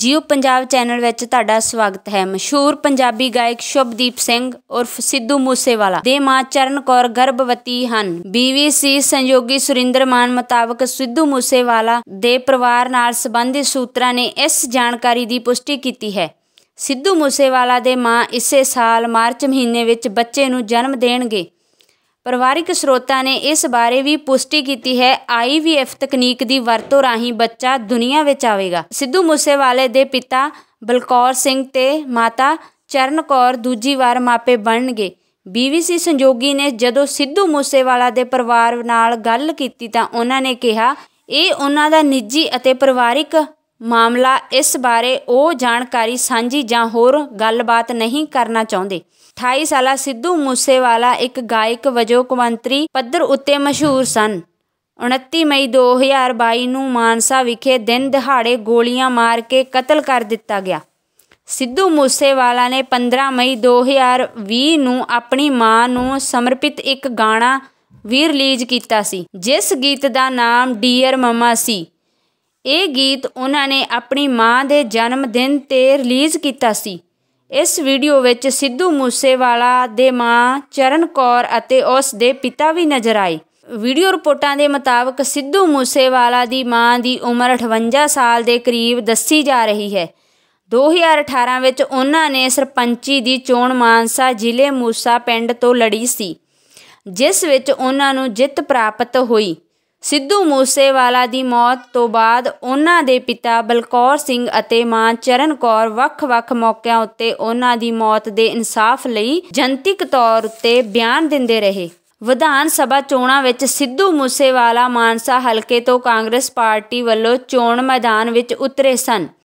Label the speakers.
Speaker 1: JIO Punjab channel ਵਿੱਚ ਤੁਹਾਡਾ ਸਵਾਗਤ ਹੈ ਮਸ਼ਹੂਰ ਪੰਜਾਬੀ ਗਾਇਕ ਸ਼ੁਭਦੀਪ ਸਿੰਘ ਉਰਫ ਸਿੱਧੂ ਮੂਸੇਵਾਲਾ ਦੇ ਮਾਂ ਚਰਨ ਕੌਰ ਗਰਭਵਤੀ ਹਨ ਬੀਬੀਸੀ ਸੰਯੋਗੀ ਸੁਰਿੰਦਰ ਮਾਨ ਮੁਤਾਬਕ ਸਿੱਧੂ ਮੂਸੇਵਾਲਾ ਦੇ ਪਰਿਵਾਰ ਨਾਲ ਸੰਬੰਧਿਤ ਸੂਤਰਾਂ ਨੇ ਇਸ ਜਾਣਕਾਰੀ ਦੀ ਪੁਸ਼ਟੀ ਕੀਤੀ ਹੈ ਸਿੱਧੂ ਮੂਸੇਵਾਲਾ ਦੇ ਮਾਂ ਇਸੇ ਸਾਲ ਮਾਰਚ ਮਹੀਨੇ ਵਿੱਚ ਬੱਚੇ ਨੂੰ ਜਨਮ ਦੇਣਗੇ ਪਰਿਵਾਰਿਕ ਸਰੋਤਾਂ ਨੇ ਇਸ ਬਾਰੇ ਵੀ ਪੁਸ਼ਟੀ ਕੀਤੀ ਹੈ ਆਈਵੀਐਫ ਤਕਨੀਕ ਦੀ ਵਰਤੋਂ ਰਾਹੀਂ ਬੱਚਾ ਦੁਨੀਆ ਵਿੱਚ ਆਵੇਗਾ ਸਿੱਧੂ ਮੂਸੇਵਾਲੇ ਦੇ ਪਿਤਾ ਬਲਕੌਰ ਸਿੰਘ ਤੇ ਮਾਤਾ ਚਰਨਕੌਰ ਦੂਜੀ ਵਾਰ ਮਾਪੇ ਬਣਨਗੇ ਬੀਬੀਸੀ ਸੰਜੋਗੀ ਨੇ ਜਦੋਂ ਸਿੱਧੂ ਮੂਸੇਵਾਲਾ ਦੇ ਪਰਿਵਾਰ ਨਾਲ ਗੱਲ ਕੀਤੀ ਤਾਂ ਉਹਨਾਂ ਨੇ ਕਿਹਾ ਇਹ ਉਹਨਾਂ ਦਾ ਨਿੱਜੀ ਅਤੇ ਪਰਿਵਾਰਿਕ ਮਾਮਲਾ ਇਸ ਬਾਰੇ ਉਹ ਜਾਣਕਾਰੀ ਸਾਂਝੀ ਜਾਂ ਹੋਰ ਗੱਲਬਾਤ ਨਹੀਂ ਕਰਨਾ ਚਾਹੁੰਦੇ 28 ਸਾਲਾ ਸਿੱਧੂ ਮੂਸੇਵਾਲਾ ਇੱਕ ਗਾਇਕ ਵਜੋਂ ਕੌਮਾਂਤਰੀ ਪੱਧਰ ਉੱਤੇ ਮਸ਼ਹੂਰ ਸਨ 29 ਮਈ 2022 ਨੂੰ ਮਾਨਸਾ ਵਿਖੇ ਦਿਨ ਦਿਹਾੜੇ ਗੋਲੀਆਂ ਮਾਰ ਕੇ ਕਤਲ ਕਰ ਦਿੱਤਾ ਗਿਆ ਸਿੱਧੂ ਮੂਸੇਵਾਲਾ ਨੇ 15 ਮਈ 2020 ਨੂੰ ਆਪਣੀ ਮਾਂ ਨੂੰ ਸਮਰਪਿਤ ਇੱਕ ਗਾਣਾ ਵੀ ਰਿਲੀਜ਼ ਕੀਤਾ ਸੀ ਜਿਸ ਗੀਤ ਦਾ ਨਾਮ ਡੀਅਰ ਮਮਾ ਸੀ ਇਹ ਗੀਤ ਉਹਨਾਂ ਨੇ ਆਪਣੀ ਮਾਂ ਦੇ ਜਨਮ ਦਿਨ ਤੇ ਰਿਲੀਜ਼ ਕੀਤਾ ਸੀ ਇਸ ਵੀਡੀਓ ਵਿੱਚ ਸਿੱਧੂ ਮੂਸੇਵਾਲਾ ਦੇ ਮਾਂ ਚਰਨ ਕੌਰ ਅਤੇ ਉਸ ਦੇ ਪਿਤਾ ਵੀ ਨਜ਼ਰ ਆਏ ਵੀਡੀਓ ਰਿਪੋਰਟਾਂ ਦੇ ਮੁਤਾਬਕ ਸਿੱਧੂ ਮੂਸੇਵਾਲਾ ਦੀ ਮਾਂ ਦੀ ਉਮਰ 58 ਸਾਲ ਦੇ ਕਰੀਬ ਦੱਸੀ ਜਾ ਰਹੀ ਹੈ 2018 ਵਿੱਚ ਉਹਨਾਂ ਨੇ ਸਰਪੰਚੀ ਦੀ ਚੋਣ ਮਾਨਸਾ ਜ਼ਿਲ੍ਹੇ ਮੂਸਾ ਪਿੰਡ ਤੋਂ ਲੜੀ ਸੀ ਜਿਸ ਵਿੱਚ ਉਹਨਾਂ ਨੂੰ ਜਿੱਤ ਪ੍ਰਾਪਤ ਹੋਈ ਸਿੱਧੂ ਮੂਸੇਵਾਲਾ ਦੀ ਮੌਤ ਤੋਂ ਬਾਅਦ ਉਹਨਾਂ ਦੇ ਪਿਤਾ ਬਲਕੌਰ ਸਿੰਘ ਅਤੇ ਮਾਂ ਚਰਨ ਕੌਰ ਵੱਖ-ਵੱਖ ਮੌਕਿਆਂ ਉੱਤੇ ਉਹਨਾਂ ਦੀ ਮੌਤ ਦੇ ਇਨਸਾਫ ਲਈ ਜਨਤਕ ਤੌਰ ਉੱਤੇ ਬਿਆਨ ਦਿੰਦੇ ਰਹੇ ਵਿਧਾਨ ਸਭਾ ਚੋਣਾਂ ਵਿੱਚ ਸਿੱਧੂ ਮੂਸੇਵਾਲਾ ਮਾਨਸਾ ਹਲਕੇ ਤੋਂ ਕਾਂਗਰਸ ਪਾਰਟੀ ਵੱਲੋਂ ਚੋਣ ਮੈਦਾਨ ਵਿੱਚ ਉਤਰੇ ਸਨ